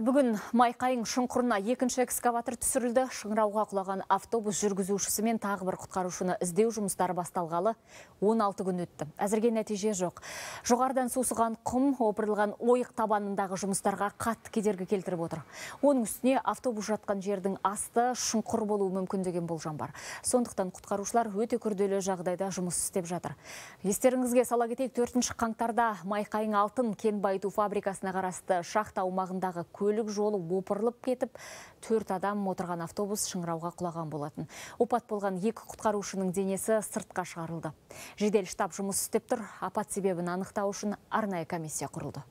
Бүгін Майқайың шұңқырына екінші экскаватор түсірілді. Шыңырауға құлаған автобус жүргізушісі мен тағы бір құтқарушыны іздеу жұмыстары басталғалы 16 күн өтті. Әзірге нәтиже жоқ. Жоғардан сусыған құм опырылған ойық табанындағы жұмыстарға қатты кедергі келтіріп отыр. Оның үстіне автобус жатқан жердің асты шұңқыр болуы мүмкін деген болжам бар. Сондықтан құтқарушылар өте күрделі жағдайда жұмыс істеп жатыр. Естеріңізге сала кетейік 4 қаңтарда Майқайың алтын кен байыту фабрикасына қарасты шахта аумағындағы көлік жолы опырылып кетіп, төрт адам отырған автобус шыңырауға құлаған болатын. Опат болған екі құтқарушының денесі сыртқа шығарылды. Жедел штаб жұмыс істеп тұр, апат себебін анықтау үшін арнайы комиссия құрылды.